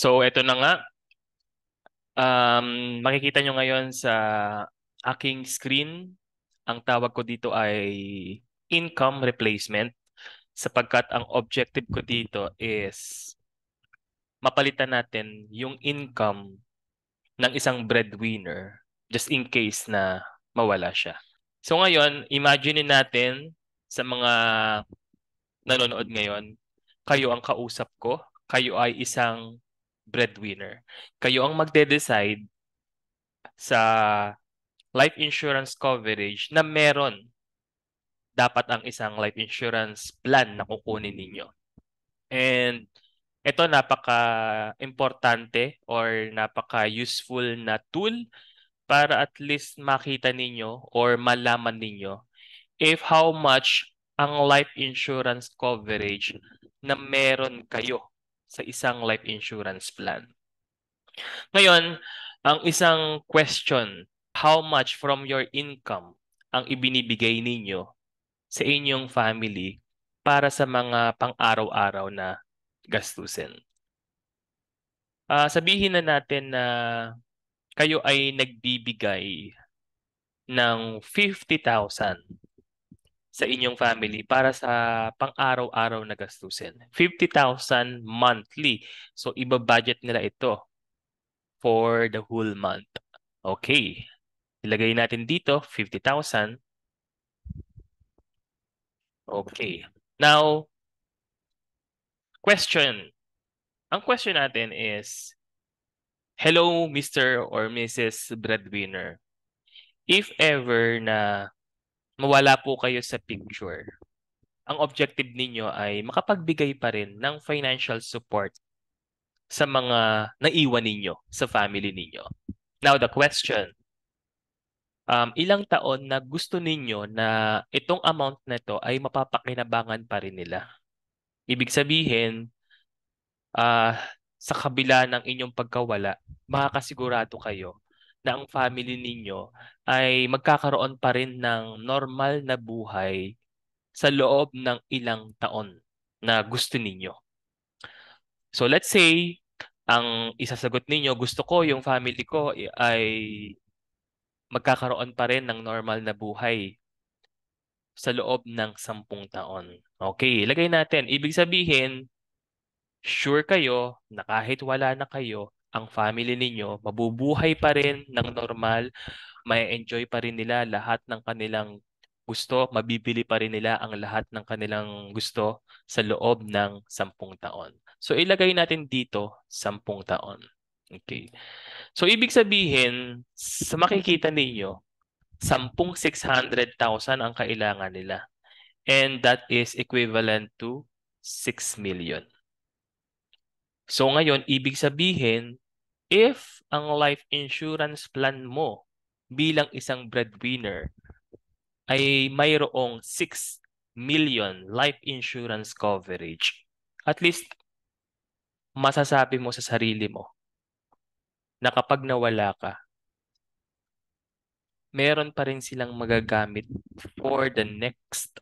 So, ito na nga. Um, makikita nyo ngayon sa aking screen. Ang tawag ko dito ay income replacement sapagkat ang objective ko dito is mapalitan natin yung income ng isang breadwinner just in case na mawala siya. So ngayon, imagine natin sa mga nanonood ngayon, kayo ang kausap ko, kayo ay isang breadwinner. Kayo ang magde-decide sa life insurance coverage na meron dapat ang isang life insurance plan na kukunin ninyo. And ito napaka-importante or napaka-useful na tool para at least makita ninyo or malaman ninyo if how much ang life insurance coverage na meron kayo sa isang life insurance plan. Ngayon, ang isang question, how much from your income ang ibinibigay ninyo sa inyong family para sa mga pang-araw-araw na gastusin? Uh, sabihin na natin na kayo ay nagbibigay ng 50,000 sa inyong family para sa pang-araw-araw na gastusin. 50,000 monthly. So, iba-budget nila ito for the whole month. Okay. Ilagay natin dito, 50,000. Okay. Now, question. Ang question natin is, Hello, Mr. or Mrs. Breadwinner. If ever na mawala po kayo sa picture. Ang objective ninyo ay makapagbigay pa rin ng financial support sa mga naiwan ninyo, sa family ninyo. Now the question, um, ilang taon na gusto ninyo na itong amount na ito ay mapapakinabangan pa rin nila? Ibig sabihin, uh, sa kabila ng inyong pagkawala, makakasigurado kayo na ang family ninyo ay magkakaroon pa rin ng normal na buhay sa loob ng ilang taon na gusto ninyo. So let's say, ang isasagot ninyo, gusto ko yung family ko ay magkakaroon pa rin ng normal na buhay sa loob ng sampung taon. Okay, lagay natin. Ibig sabihin, sure kayo na kahit wala na kayo, ang family ninyo, mabubuhay pa rin ng normal, may enjoy pa rin nila lahat ng kanilang gusto, mabibili pa rin nila ang lahat ng kanilang gusto sa loob ng sampung taon. So ilagay natin dito, sampung taon. Okay. So ibig sabihin, sa makikita ninyo, sampung 600,000 ang kailangan nila. And that is equivalent to 6 million. So ngayon, ibig sabihin, if ang life insurance plan mo bilang isang breadwinner ay mayroong 6 million life insurance coverage, at least masasabi mo sa sarili mo na kapag nawala ka, meron pa rin silang magagamit for the next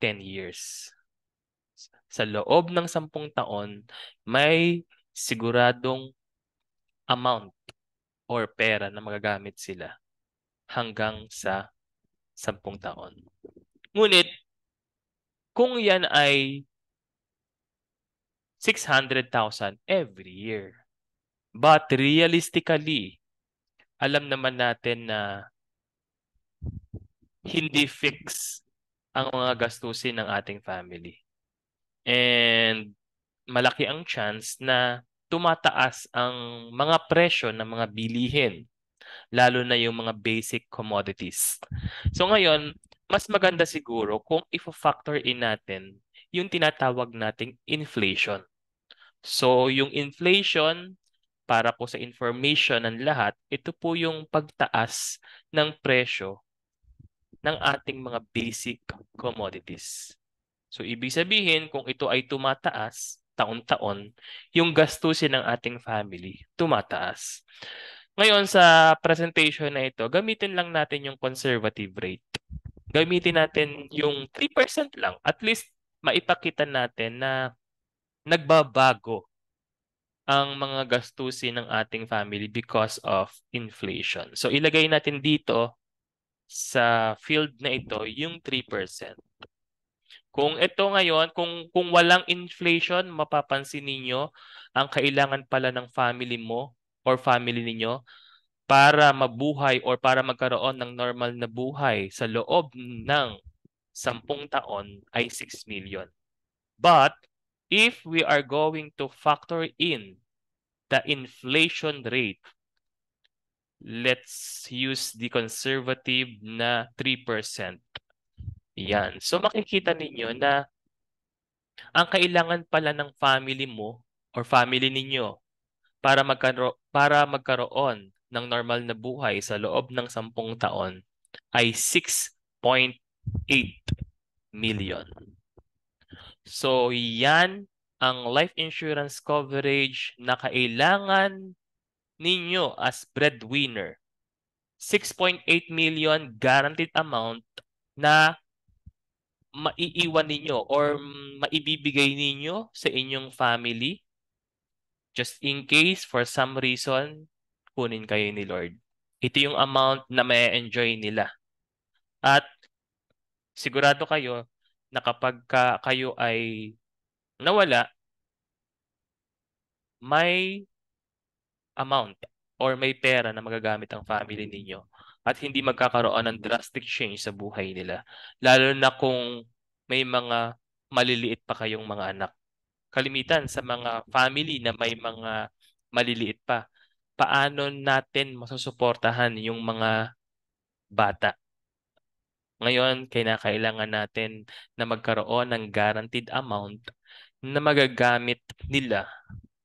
10 years sa loob ng sampung taon, may siguradong amount or pera na magagamit sila hanggang sa sampung taon. Ngunit, kung yan ay 600,000 every year. But realistically, alam naman natin na hindi fix ang mga gastusin ng ating family. And malaki ang chance na tumataas ang mga presyo ng mga bilihin, lalo na yung mga basic commodities. So ngayon, mas maganda siguro kung ifo-factor in natin yung tinatawag nating inflation. So yung inflation, para po sa information ng lahat, ito po yung pagtaas ng presyo ng ating mga basic commodities. So ibig sabihin kung ito ay tumataas taon-taon, yung gastusin ng ating family tumataas. Ngayon sa presentation na ito, gamitin lang natin yung conservative rate. Gamitin natin yung 3% lang. At least maipakita natin na nagbabago ang mga gastusin ng ating family because of inflation. So ilagay natin dito sa field na ito yung 3%. Kung ito ngayon, kung kung walang inflation, mapapansin niyo ang kailangan pala ng family mo or family niyo para mabuhay or para magkaroon ng normal na buhay sa loob ng 10 taon ay 6 million. But if we are going to factor in the inflation rate, let's use the conservative na 3%. Yan. So makikita ninyo na ang kailangan pala ng family mo or family ninyo para magkaro para magkaroon ng normal na buhay sa loob ng sampung taon ay 6.8 million. So yan ang life insurance coverage na kailangan ninyo as breadwinner. 6.8 million guaranteed amount na maiiwan ninyo or maibibigay ninyo sa inyong family just in case for some reason kunin kayo ni Lord. Ito yung amount na may enjoy nila. At sigurado kayo na kapag ka, kayo ay nawala, may amount or may pera na magagamit ang family ninyo at hindi magkakaroon ng drastic change sa buhay nila. Lalo na kung may mga maliliit pa kayong mga anak. Kalimitan sa mga family na may mga maliliit pa, paano natin masusuportahan yung mga bata? Ngayon, kailangan natin na magkaroon ng guaranteed amount na magagamit nila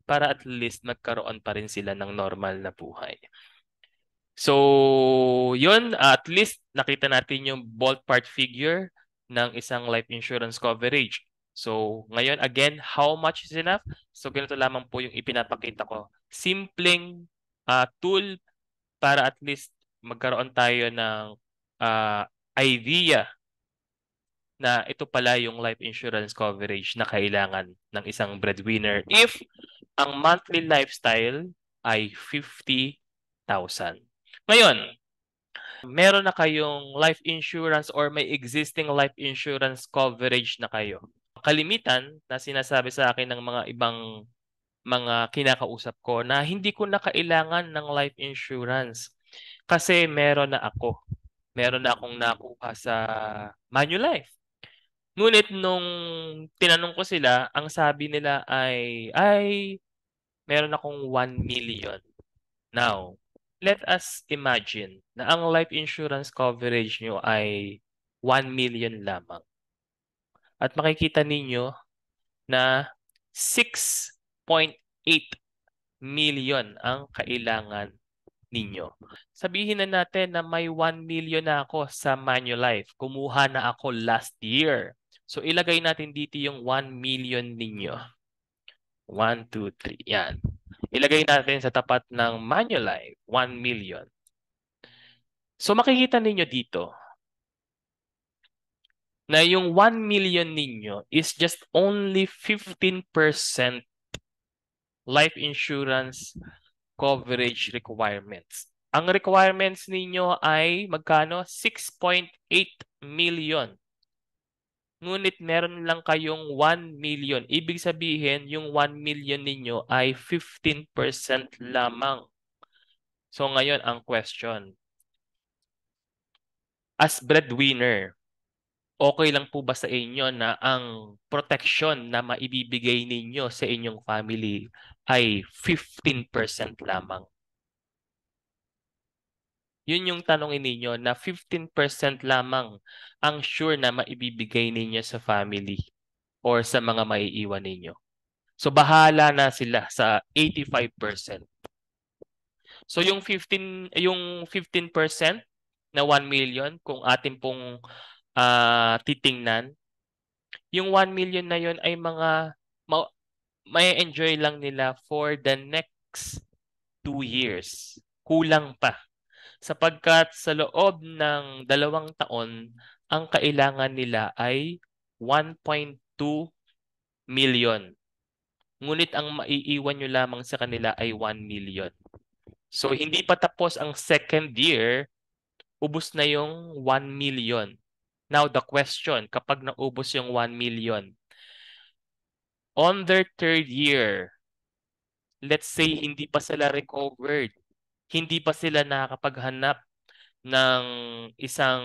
para at least magkaroon pa rin sila ng normal na buhay. So, yun, at least nakita natin yung part figure ng isang life insurance coverage. So, ngayon, again, how much is enough? So, ganito lamang po yung ipinapakita ko. Simpleng uh, tool para at least magkaroon tayo ng uh, idea na ito pala yung life insurance coverage na kailangan ng isang breadwinner if ang monthly lifestyle ay 50,000. Ngayon, meron na kayong life insurance or may existing life insurance coverage na kayo. Kalimitan na sinasabi sa akin ng mga ibang mga kinakausap ko na hindi ko na kailangan ng life insurance kasi meron na ako. Meron na akong nakuha sa Manulife. Ngunit nung tinanong ko sila, ang sabi nila ay, ay, meron akong 1 million. Now, let us imagine na ang life insurance coverage nyo ay 1 million lamang. At makikita ninyo na 6.8 million ang kailangan ninyo. Sabihin na natin na may 1 million na ako sa Manulife. Kumuha na ako last year. So ilagay natin dito yung 1 million ninyo. 1, 2, 3. Yan ilagay natin sa tapat ng Manulife, 1 million. So makikita ninyo dito na yung 1 million ninyo is just only 15% life insurance coverage requirements. Ang requirements ninyo ay magkano? 6.8 million ngunit meron lang kayong 1 million. Ibig sabihin, yung 1 million ninyo ay 15% lamang. So ngayon ang question. As breadwinner, okay lang po ba sa inyo na ang protection na maibibigay ninyo sa inyong family ay 15% lamang? Yun yung tanongin ninyo na 15% lamang ang sure na maibibigay ninyo sa family or sa mga maiiwan ninyo. So bahala na sila sa 85%. So yung 15 yung 15% na 1 million kung atin pong uh, titingnan, yung 1 million na yun ay mga ma- may enjoy lang nila for the next 2 years. Kulang pa sapagkat sa loob ng dalawang taon, ang kailangan nila ay 1.2 million. Ngunit ang maiiwan nyo lamang sa kanila ay 1 million. So hindi pa tapos ang second year, ubus na yung 1 million. Now the question, kapag naubos yung 1 million, on their third year, let's say hindi pa sila recovered, hindi pa sila nakakapaghanap ng isang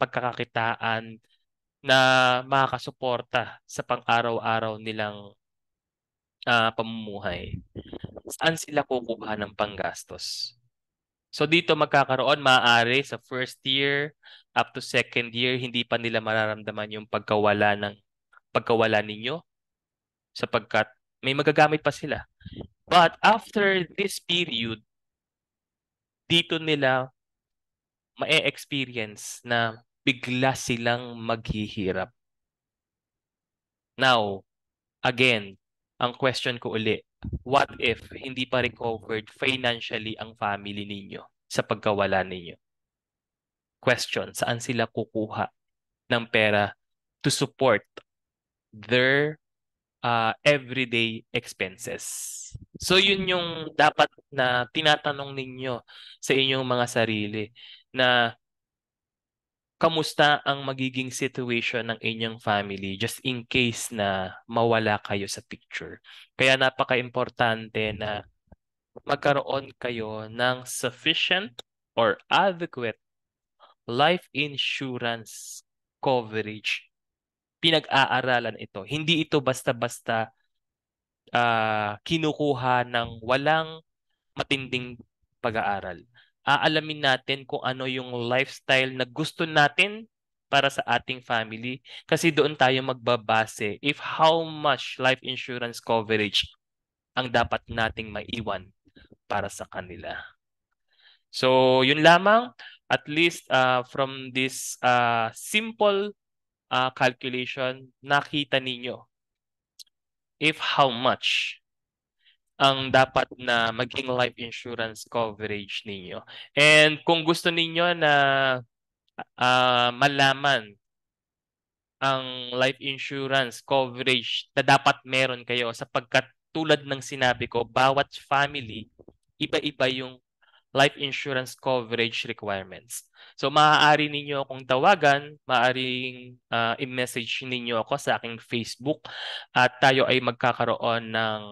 pagkakakitaan na makakasuporta sa pang-araw-araw nilang uh, pamumuhay. Saan sila kukuha ng panggastos? So dito magkakaroon maaari sa first year up to second year hindi pa nila mararamdaman yung pagkawala ng pagkawala ninyo sapagkat may magagamit pa sila. But after this period, dito nila ma-experience na bigla silang maghihirap. Now, again, ang question ko uli, what if hindi pa recovered financially ang family ninyo sa pagkawala ninyo? Question, saan sila kukuha ng pera to support their uh, everyday expenses? So yun yung dapat na tinatanong ninyo sa inyong mga sarili na kamusta ang magiging situation ng inyong family just in case na mawala kayo sa picture. Kaya napaka-importante na magkaroon kayo ng sufficient or adequate life insurance coverage. Pinag-aaralan ito. Hindi ito basta-basta uh, kinukuha ng walang matinding pag-aaral. Aalamin natin kung ano yung lifestyle na gusto natin para sa ating family kasi doon tayo magbabase if how much life insurance coverage ang dapat nating maiwan para sa kanila. So, yun lamang at least uh, from this uh, simple uh, calculation nakita ninyo if how much ang dapat na maging life insurance coverage ninyo. And kung gusto ninyo na uh, malaman ang life insurance coverage na dapat meron kayo sapagkat tulad ng sinabi ko, bawat family, iba-iba yung life insurance coverage requirements. So maaari ninyo akong tawagan, maaaring uh, ah, i-message ninyo ako sa aking Facebook at tayo ay magkakaroon ng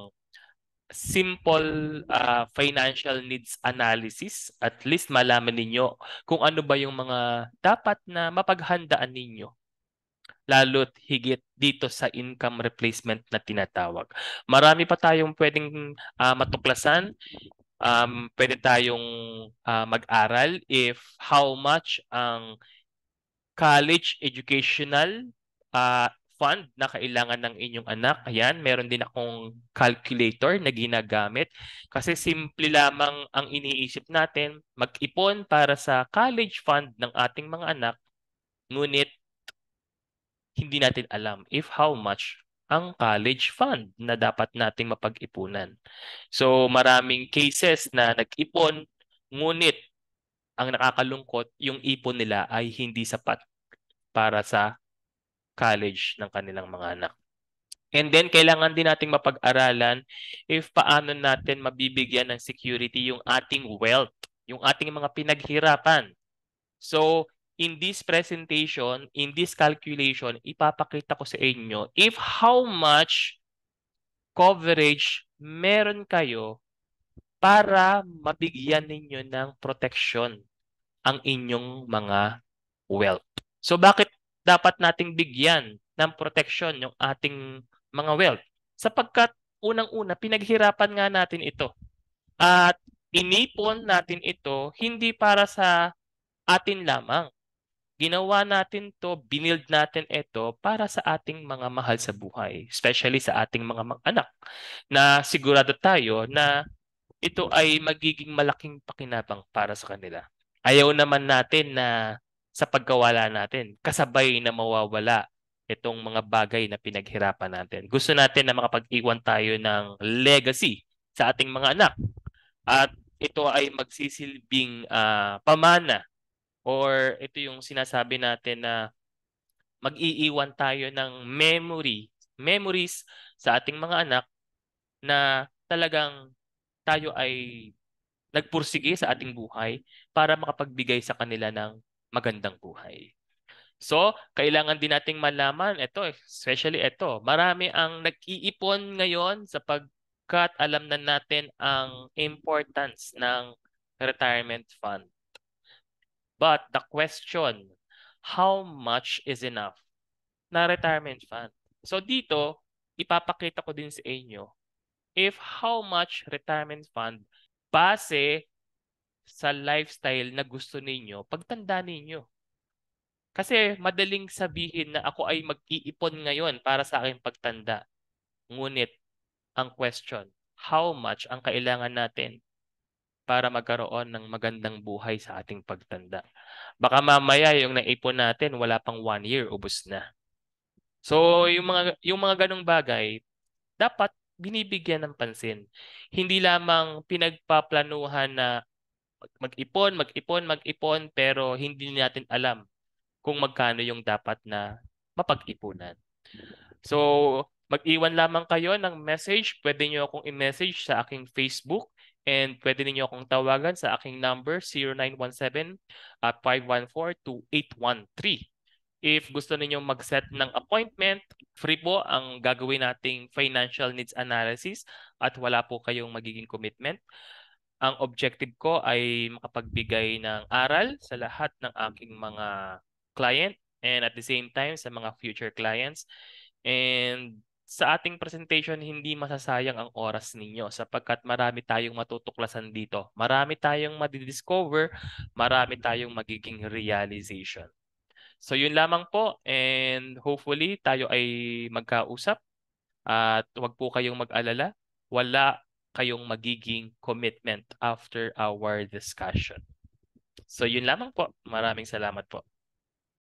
simple uh, financial needs analysis. At least malaman ninyo kung ano ba yung mga dapat na mapaghandaan ninyo lalo't higit dito sa income replacement na tinatawag. Marami pa tayong pwedeng uh, matuklasan um, pwede tayong uh, mag-aral if how much ang college educational uh, fund na kailangan ng inyong anak. Ayan, meron din akong calculator na ginagamit. Kasi simple lamang ang iniisip natin, mag-ipon para sa college fund ng ating mga anak. Ngunit, hindi natin alam if how much ang college fund na dapat nating mapag-ipunan. So maraming cases na nag-ipon ngunit ang nakakalungkot yung ipon nila ay hindi sapat para sa college ng kanilang mga anak. And then kailangan din nating mapag-aralan if paano natin mabibigyan ng security yung ating wealth, yung ating mga pinaghirapan. So in this presentation, in this calculation, ipapakita ko sa inyo if how much coverage meron kayo para mabigyan ninyo ng protection ang inyong mga wealth. So bakit dapat nating bigyan ng protection yung ating mga wealth? Sapagkat unang-una, pinaghirapan nga natin ito. At inipon natin ito hindi para sa atin lamang, ginawa natin to, binild natin ito para sa ating mga mahal sa buhay, especially sa ating mga anak na sigurado tayo na ito ay magiging malaking pakinabang para sa kanila. Ayaw naman natin na sa pagkawala natin, kasabay na mawawala itong mga bagay na pinaghirapan natin. Gusto natin na makapag-iwan tayo ng legacy sa ating mga anak. At ito ay magsisilbing uh, pamana or ito yung sinasabi natin na mag-iiwan tayo ng memory, memories sa ating mga anak na talagang tayo ay nagpursige sa ating buhay para makapagbigay sa kanila ng magandang buhay. So, kailangan din nating malaman, ito, especially ito, marami ang nag-iipon ngayon sapagkat alam na natin ang importance ng retirement fund. But the question, how much is enough na retirement fund? So dito, ipapakita ko din sa inyo if how much retirement fund base sa lifestyle na gusto ninyo, pagtanda ninyo. Kasi madaling sabihin na ako ay mag-iipon ngayon para sa aking pagtanda. Ngunit, ang question, how much ang kailangan natin para magkaroon ng magandang buhay sa ating pagtanda. Baka mamaya yung naipon natin, wala pang one year, ubos na. So, yung mga, yung mga ganong bagay, dapat binibigyan ng pansin. Hindi lamang pinagpaplanuhan na mag-ipon, mag-ipon, mag-ipon, pero hindi natin alam kung magkano yung dapat na mapag-ipunan. So, mag-iwan lamang kayo ng message. Pwede nyo akong i-message sa aking Facebook And pwede ninyo akong tawagan sa aking number 0917 at 514-2813. If gusto ninyo mag-set ng appointment, free po ang gagawin nating financial needs analysis at wala po kayong magiging commitment. Ang objective ko ay makapagbigay ng aral sa lahat ng aking mga client and at the same time sa mga future clients. And sa ating presentation hindi masasayang ang oras ninyo sapagkat marami tayong matutuklasan dito. Marami tayong madidiscover, marami tayong magiging realization. So yun lamang po and hopefully tayo ay magkausap at huwag po kayong mag-alala. Wala kayong magiging commitment after our discussion. So yun lamang po. Maraming salamat po.